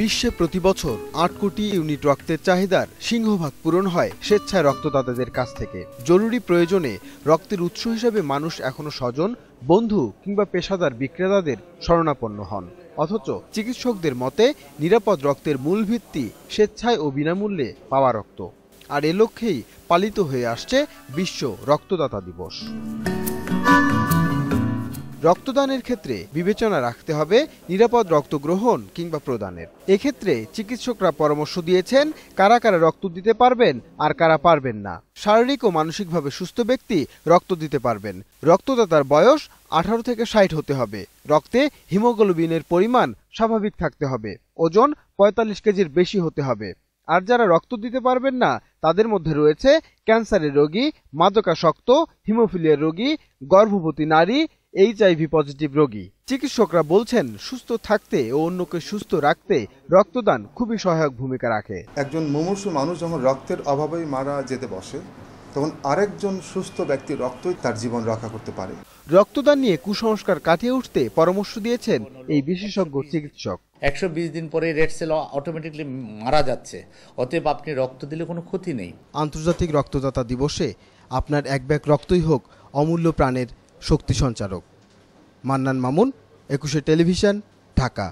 বিশ্বে প্রতি বছর আট কোটি ইউনিট রক্তের চাহিদার সিংহভাগ পূরণ হয় স্বেচ্ছায় রক্তদাতাদের কাছ থেকে জরুরি প্রয়োজনে রক্তের উৎস হিসেবে মানুষ এখনও স্বজন বন্ধু কিংবা পেশাদার বিক্রেতাদের শরণাপন্ন হন অথচ চিকিৎসকদের মতে নিরাপদ রক্তের মূল ভিত্তি স্বেচ্ছায় ও বিনামূল্যে পাওয়া রক্ত আর এ লক্ষ্যেই পালিত হয়ে আসছে বিশ্ব রক্তদাতা দিবস রক্তদানের ক্ষেত্রে বিবেচনা রাখতে হবে নিরাপদ রক্ত গ্রহণ কিংবা প্রদানের এক্ষেত্রে চিকিৎসকরা পরামর্শ দিয়েছেন কারা কারা রক্ত দিতে পারবেন আর কারা পারবেন না শারীরিক ও মানসিকভাবে সুস্থ ব্যক্তি রক্ত দিতে পারবেন রক্তদাতার বয়স আঠারো থেকে ষাট হতে হবে রক্তে হিমোগ্লোবিনের পরিমাণ স্বাভাবিক থাকতে হবে ওজন পঁয়তাল্লিশ কেজির বেশি হতে হবে আর যারা রক্ত দিতে পারবেন না তাদের মধ্যে রয়েছে ক্যান্সারের রোগী মাদকাসক্ত হিমোফিলিয়ার রোগী গর্ভবতী নারী এইচআইভি পজিটিভ রোগী চিকিৎসকরা বলছেন সুস্থ থাকতে ও অন্যকে সুস্থ রাখতে রক্তদান খুবই সহায়ক ভূমিকা রাখে একজন মুমূর্ষ মানুষ যখন রক্তের অভাবে মারা যেতে বসে তখন আরেকজন সুস্থ ব্যক্তি রক্তই তার জীবন রক্ষা করতে পারে রক্তদান নিয়ে কুসংস্কার কাটিয়ে উঠতে পরামর্শ দিয়েছেন এই বিশেষজ্ঞ চিকিৎসক একশো দিন পরে রেড সেল অটোমেটিকলি মারা যাচ্ছে অতএব আপনি রক্ত দিলে কোনো ক্ষতি নেই আন্তর্জাতিক রক্তদাতা দিবসে আপনার এক ব্যাগ রক্তই হোক অমূল্য প্রাণের শক্তি সঞ্চারক মান্নান মামুন একুশে টেলিভিশন ঢাকা